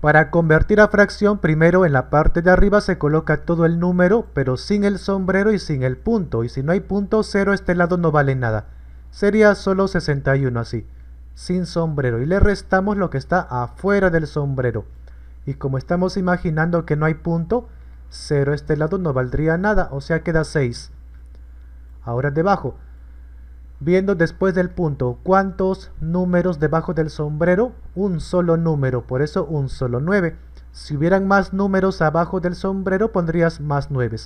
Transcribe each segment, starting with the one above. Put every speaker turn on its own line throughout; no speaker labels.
Para convertir a fracción, primero en la parte de arriba se coloca todo el número, pero sin el sombrero y sin el punto. Y si no hay punto cero, este lado no vale nada. Sería solo 61 así, sin sombrero. Y le restamos lo que está afuera del sombrero. Y como estamos imaginando que no hay punto, a este lado no valdría nada, o sea queda 6. Ahora debajo, viendo después del punto cuántos números debajo del sombrero, un solo número, por eso un solo 9. Si hubieran más números abajo del sombrero pondrías más 9.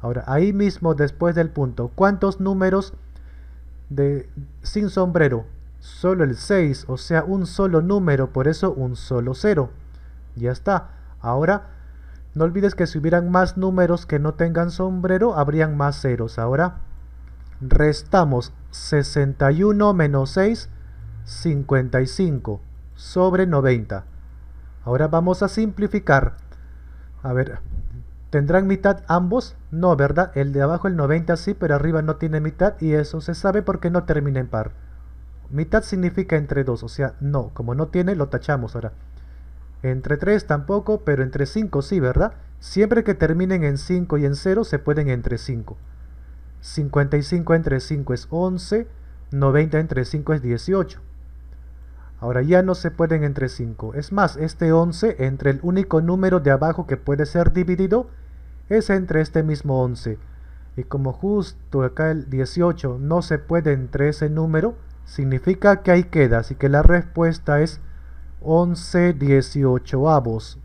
Ahora, ahí mismo después del punto, ¿cuántos números de, sin sombrero? Solo el 6, o sea, un solo número, por eso un solo 0. Ya está. Ahora, no olvides que si hubieran más números que no tengan sombrero, habrían más ceros. Ahora, Restamos 61 menos 6, 55 sobre 90. Ahora vamos a simplificar. A ver, ¿tendrán mitad ambos? No, ¿verdad? El de abajo, el 90, sí, pero arriba no tiene mitad y eso se sabe porque no termina en par. Mitad significa entre 2, o sea, no. Como no tiene, lo tachamos ahora. Entre 3 tampoco, pero entre 5 sí, ¿verdad? Siempre que terminen en 5 y en 0, se pueden entre 5. 55 entre 5 es 11, 90 entre 5 es 18. Ahora ya no se pueden entre 5. Es más, este 11 entre el único número de abajo que puede ser dividido es entre este mismo 11. Y como justo acá el 18 no se puede entre ese número, significa que ahí queda. Así que la respuesta es 11 18